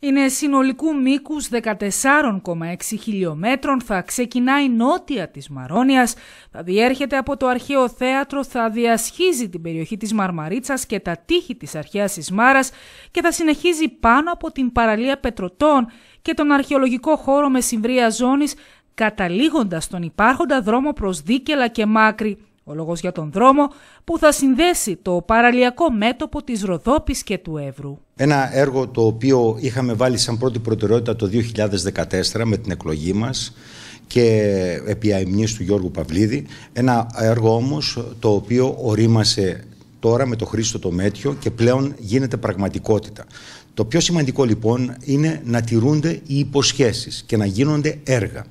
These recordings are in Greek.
είναι συνολικού μήκους 14,6 χιλιόμετρων, θα ξεκινάει νότια της Μαρόνιας, θα διέρχεται από το αρχαίο θέατρο, θα διασχίζει την περιοχή της Μαρμαρίτσας και τα τείχη της αρχαίας Ισμάρας και θα συνεχίζει πάνω από την παραλία Πετροτών και τον αρχαιολογικό χώρο με συμβρία Ζώνης, καταλήγοντας τον υπάρχοντα δρόμο προς Δίκελα και Μάκρη. Ο λόγος για τον δρόμο που θα συνδέσει το παραλιακό μέτωπο της Ροδόπης και του Εύρου. Ένα έργο το οποίο είχαμε βάλει σαν πρώτη προτεραιότητα το 2014 με την εκλογή μας και επί του Γιώργου Παυλίδη. Ένα έργο όμως το οποίο ορίμασε τώρα με το Χρήστο το Μέτιο και πλέον γίνεται πραγματικότητα. Το πιο σημαντικό λοιπόν είναι να τηρούνται οι υποσχέσεις και να γίνονται έργα.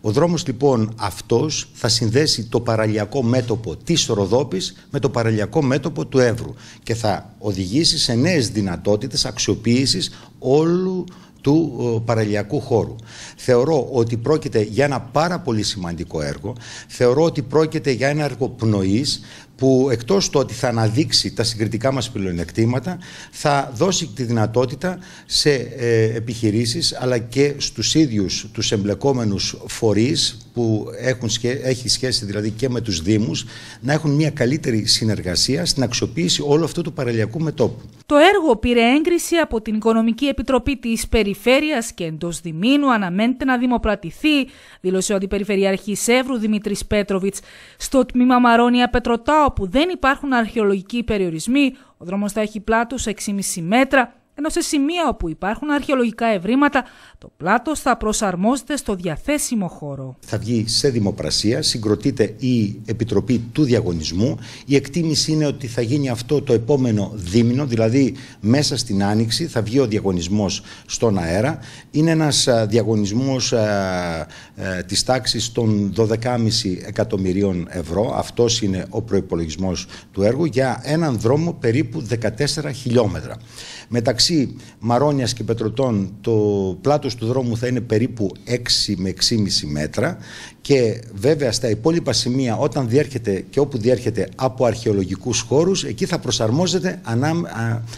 Ο δρόμος λοιπόν αυτός θα συνδέσει το παραλιακό μέτωπο της Ροδόπης με το παραλιακό μέτωπο του Εύρου και θα οδηγήσει σε νέες δυνατότητες αξιοποίησης όλου του ε, παραλιακού χώρου. Θεωρώ ότι πρόκειται για ένα πάρα πολύ σημαντικό έργο. Θεωρώ ότι πρόκειται για ένα έργο πνοής που εκτός το ότι θα αναδείξει τα συγκριτικά μας πλεονεκτήματα θα δώσει τη δυνατότητα σε ε, επιχειρήσεις αλλά και στους ίδιους τους εμπλεκόμενους φορείς που έχουν, έχει σχέση δηλαδή και με τους Δήμους να έχουν μια καλύτερη συνεργασία στην αξιοποίηση όλου αυτού του παραλιακού μετόπου. Το έργο πήρε έγκριση από την Οικονομική Επιτροπή της Περιφέρειας και εντός Δημήνου αναμένεται να δημοπρατηθεί, δήλωσε ο Αντιπεριφερειάρχης Εύρου Δημήτρης Πέτροβιτς στο τμήμα Μαρόνια Πετροτάου όπου δεν υπάρχουν αρχαιολογικοί περιορισμοί, ο δρόμος θα έχει πλάτους 6,5 μέτρα, ενώ σε σημεία όπου υπάρχουν αρχαιολογικά ευρήματα, το πλάτος θα προσαρμόζεται στο διαθέσιμο χώρο. Θα βγει σε δημοπρασία, συγκροτείται η Επιτροπή του Διαγωνισμού. Η εκτίμηση είναι ότι θα γίνει αυτό το επόμενο δίμηνο, δηλαδή μέσα στην Άνοιξη θα βγει ο διαγωνισμός στον αέρα. Είναι ένας διαγωνισμό τη τάξη ε, της τάξης των 12,5 εκατομμυρίων ευρώ. Αυτός είναι ο προπολογισμό του έργου για έναν δρόμο περίπου 14 χιλιόμετρα. Μεταξύ μεταξύ Μαρόνιας και Πετρωτών το πλάτος του δρόμου θα είναι περίπου 6 με 6,5 μέτρα και βέβαια στα υπόλοιπα σημεία όταν διέρχεται και όπου διέρχεται από αρχαιολογικούς χώρους εκεί θα προσαρμόζεται ανά,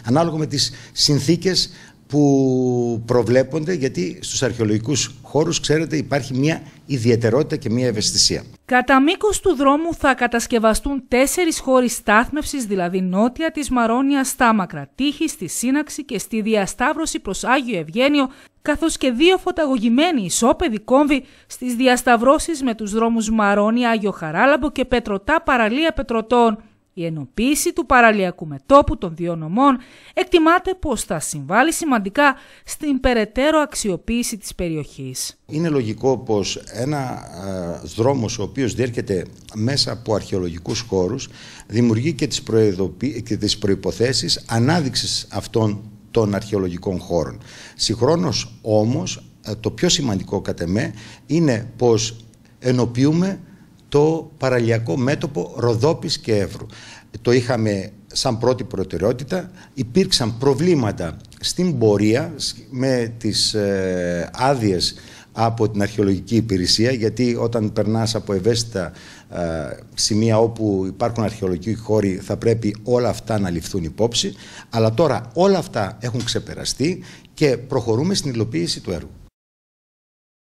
ανάλογα με τις συνθήκες που προβλέπονται γιατί στους αρχαιολογικούς χώρους ξέρετε υπάρχει μια ιδιαιτερότητα και μια ευαισθησία. Κατά μήκος του δρόμου θα κατασκευαστούν τέσσερις χώροι στάθμευσης, δηλαδή νότια της Μαρόνια, στα Μακρατήχη, στη Σύναξη και στη διασταύρωση προς Άγιο Ευγένιο, καθώς και δύο φωταγωγημένοι ισόπεδοι κόμβοι στις διασταυρώσεις με τους δρόμους Μαρόνια, Άγιο Χαράλαμπο και Πετροτά Παραλία Πετροτών. Η ενοποίηση του παραλιακού μετόπου των δύο νομών εκτιμάται πως θα συμβάλλει σημαντικά στην περαιτέρω αξιοποίηση της περιοχής. Είναι λογικό πως ένα ε, δρόμος ο οποίος διέρχεται μέσα από αρχαιολογικούς χώρους δημιουργεί και τις, προποθέσει και τις προϋποθέσεις ανάδειξης αυτών των αρχαιολογικών χώρων. Συγχρόνως όμως ε, το πιο σημαντικό κατά με είναι πως ενοποιούμε το παραλιακό μέτωπο Ροδόπης και Εύρου. Το είχαμε σαν πρώτη προτεραιότητα. Υπήρξαν προβλήματα στην πορεία με τις ε, άδειες από την αρχαιολογική υπηρεσία γιατί όταν περνάς από ευαίσθητα ε, σημεία όπου υπάρχουν αρχαιολογικοί χώροι θα πρέπει όλα αυτά να ληφθούν υπόψη αλλά τώρα όλα αυτά έχουν ξεπεραστεί και προχωρούμε στην υλοποίηση του έργου.